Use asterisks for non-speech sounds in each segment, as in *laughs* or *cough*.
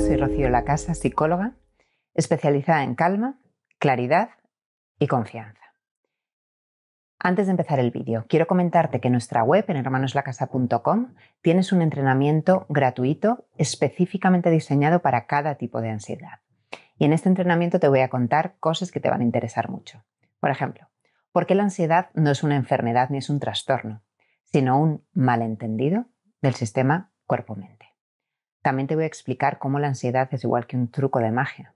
soy Rocío Lacasa, psicóloga, especializada en calma, claridad y confianza. Antes de empezar el vídeo, quiero comentarte que nuestra web, en hermanoslacasa.com, tienes un entrenamiento gratuito específicamente diseñado para cada tipo de ansiedad. Y en este entrenamiento te voy a contar cosas que te van a interesar mucho. Por ejemplo, ¿por qué la ansiedad no es una enfermedad ni es un trastorno, sino un malentendido del sistema cuerpo-mente? También te voy a explicar cómo la ansiedad es igual que un truco de magia,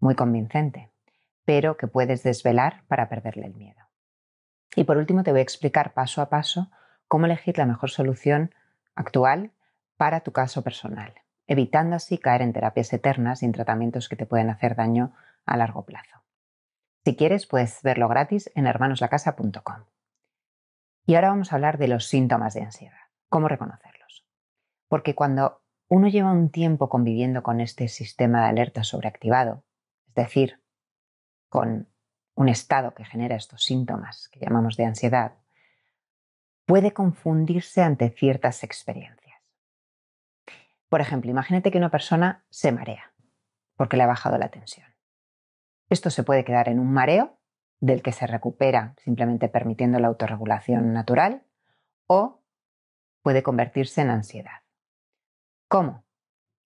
muy convincente, pero que puedes desvelar para perderle el miedo. Y por último, te voy a explicar paso a paso cómo elegir la mejor solución actual para tu caso personal, evitando así caer en terapias eternas y en tratamientos que te pueden hacer daño a largo plazo. Si quieres, puedes verlo gratis en hermanoslacasa.com. Y ahora vamos a hablar de los síntomas de ansiedad, cómo reconocerlos. Porque cuando uno lleva un tiempo conviviendo con este sistema de alerta sobreactivado, es decir, con un estado que genera estos síntomas que llamamos de ansiedad, puede confundirse ante ciertas experiencias. Por ejemplo, imagínate que una persona se marea porque le ha bajado la tensión. Esto se puede quedar en un mareo del que se recupera simplemente permitiendo la autorregulación natural o puede convertirse en ansiedad. ¿Cómo?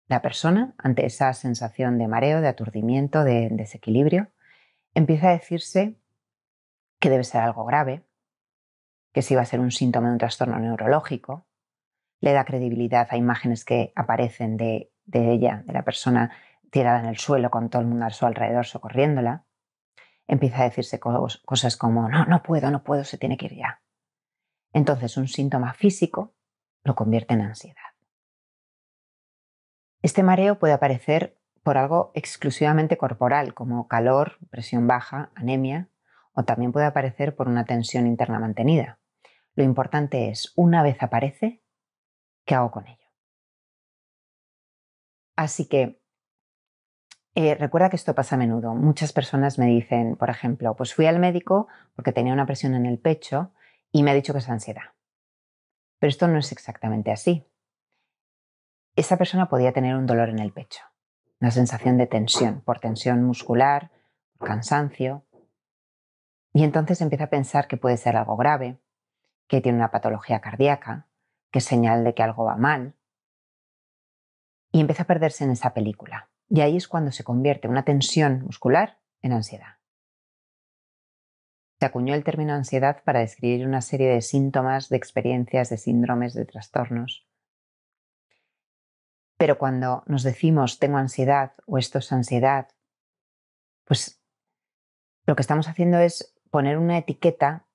La persona, ante esa sensación de mareo, de aturdimiento, de desequilibrio, empieza a decirse que debe ser algo grave, que si va a ser un síntoma de un trastorno neurológico, le da credibilidad a imágenes que aparecen de, de ella, de la persona tirada en el suelo con todo el mundo a su alrededor socorriéndola, empieza a decirse cosas como, no, no puedo, no puedo, se tiene que ir ya. Entonces un síntoma físico lo convierte en ansiedad. Este mareo puede aparecer por algo exclusivamente corporal, como calor, presión baja, anemia, o también puede aparecer por una tensión interna mantenida. Lo importante es, una vez aparece, ¿qué hago con ello? Así que eh, recuerda que esto pasa a menudo. Muchas personas me dicen, por ejemplo, pues fui al médico porque tenía una presión en el pecho y me ha dicho que es ansiedad. Pero esto no es exactamente así esa persona podía tener un dolor en el pecho, una sensación de tensión, por tensión muscular, cansancio. Y entonces empieza a pensar que puede ser algo grave, que tiene una patología cardíaca, que es señal de que algo va mal. Y empieza a perderse en esa película. Y ahí es cuando se convierte una tensión muscular en ansiedad. Se acuñó el término ansiedad para describir una serie de síntomas, de experiencias, de síndromes, de trastornos pero cuando nos decimos tengo ansiedad o esto es ansiedad, pues lo que estamos haciendo es poner una etiqueta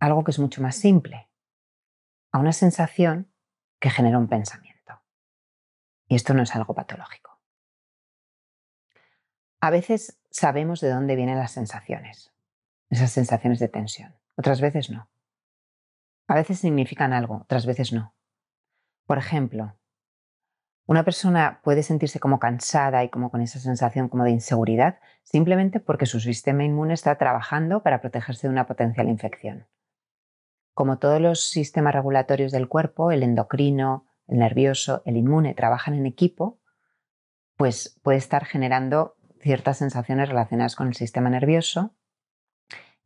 a algo que es mucho más simple, a una sensación que genera un pensamiento. Y esto no es algo patológico. A veces sabemos de dónde vienen las sensaciones, esas sensaciones de tensión, otras veces no. A veces significan algo, otras veces no. Por ejemplo, una persona puede sentirse como cansada y como con esa sensación como de inseguridad simplemente porque su sistema inmune está trabajando para protegerse de una potencial infección. Como todos los sistemas regulatorios del cuerpo, el endocrino, el nervioso, el inmune trabajan en equipo, pues puede estar generando ciertas sensaciones relacionadas con el sistema nervioso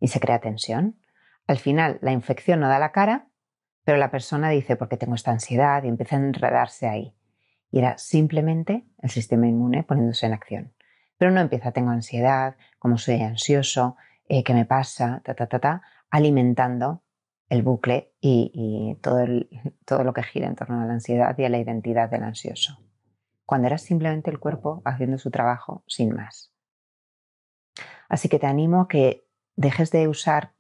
y se crea tensión. Al final, la infección no da la cara, pero la persona dice, porque tengo esta ansiedad? y empieza a enredarse ahí. Y era simplemente el sistema inmune poniéndose en acción. Pero no empieza, tengo ansiedad, como soy ansioso, eh, qué me pasa, ta, ta, ta, ta, alimentando el bucle y, todo, *laughs* todo lo que gira en torno a la ansiedad y a la identidad del ansioso. Cuando era simplemente el cuerpo haciendo su trabajo sin más. Así que te animo a que dejes de usar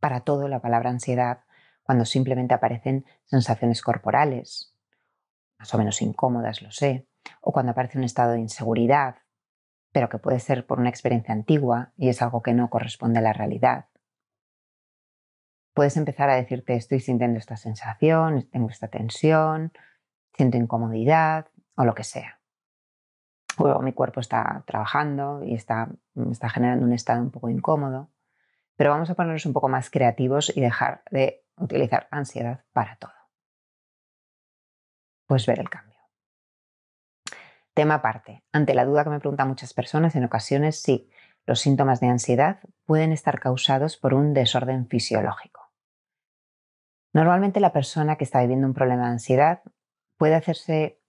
para todo la palabra ansiedad cuando simplemente aparecen sensaciones corporales, más o menos incómodas, lo sé, o cuando aparece un estado de inseguridad, pero que puede ser por una experiencia antigua y es algo que no corresponde a la realidad. Puedes empezar a decirte estoy sintiendo esta sensación, tengo esta tensión, siento incomodidad o lo que sea. O mi cuerpo está trabajando y está, está generando un estado un poco incómodo, pero vamos a ponernos un poco más creativos y dejar de utilizar ansiedad para todo pues ver el cambio. Tema aparte, ante la duda que me preguntan muchas personas, en ocasiones sí, los síntomas de ansiedad pueden estar causados por un desorden fisiológico. Normalmente la persona que está viviendo un problema de ansiedad puede hacerse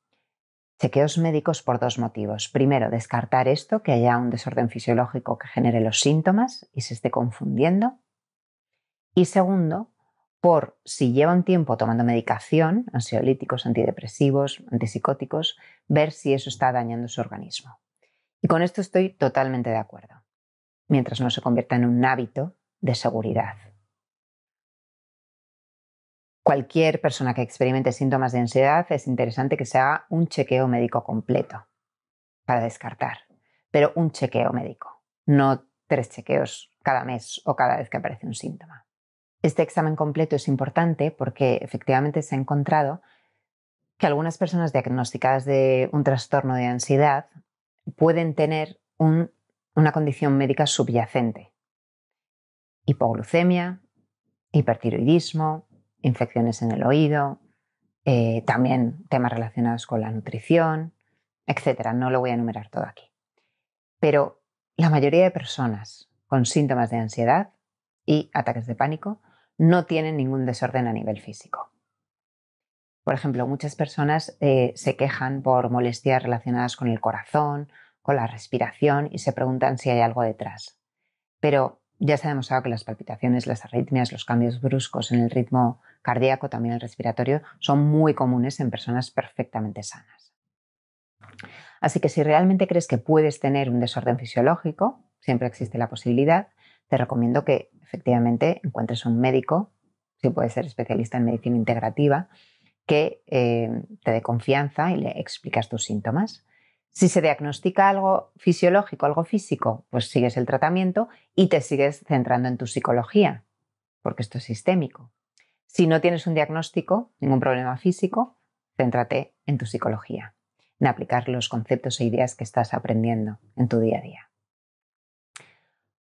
chequeos médicos por dos motivos. Primero, descartar esto, que haya un desorden fisiológico que genere los síntomas y se esté confundiendo. Y segundo, por si lleva un tiempo tomando medicación, ansiolíticos, antidepresivos, antipsicóticos, ver si eso está dañando su organismo. Y con esto estoy totalmente de acuerdo, mientras no se convierta en un hábito de seguridad. Cualquier persona que experimente síntomas de ansiedad es interesante que se haga un chequeo médico completo para descartar, pero un chequeo médico, no tres chequeos cada mes o cada vez que aparece un síntoma. Este examen completo es importante porque efectivamente se ha encontrado que algunas personas diagnosticadas de un trastorno de ansiedad pueden tener una condición médica subyacente. Hipoglucemia, hipertiroidismo, infecciones en el oído, eh, también temas relacionados con la nutrición, etc. No lo voy a enumerar todo aquí. Pero la mayoría de personas con síntomas de ansiedad y ataques de pánico no tienen ningún desorden a nivel físico. Por ejemplo, muchas personas eh, se quejan por molestias relacionadas con el corazón, con la respiración y se preguntan si hay algo detrás. Pero ya se ha demostrado que las palpitaciones, las arritmias, los cambios bruscos en el ritmo cardíaco, también el respiratorio, son muy comunes en personas perfectamente sanas. Así que si realmente crees que puedes tener un desorden fisiológico, siempre existe la posibilidad, te recomiendo que efectivamente encuentres un médico, si puede ser especialista en medicina integrativa, que eh, te dé confianza y le explicas tus síntomas. Si se diagnostica algo fisiológico, algo físico, pues sigues el tratamiento y te sigues centrando en tu psicología, porque esto es sistémico. Si no tienes un diagnóstico, ningún problema físico, céntrate en tu psicología, en aplicar los conceptos e ideas que estás aprendiendo en tu día a día.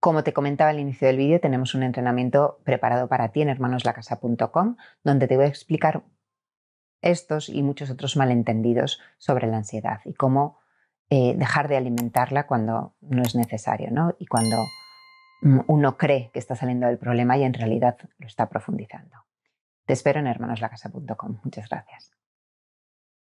Como te comentaba al inicio del vídeo, tenemos un entrenamiento preparado para ti en hermanoslacasa.com, donde te voy a explicar estos y muchos otros malentendidos sobre la ansiedad y cómo eh, dejar de alimentarla cuando no es necesario y cuando mm, uno cree que está saliendo del problema y en realidad lo está profundizando. Te espero en hermanoslacasa.com. Muchas gracias.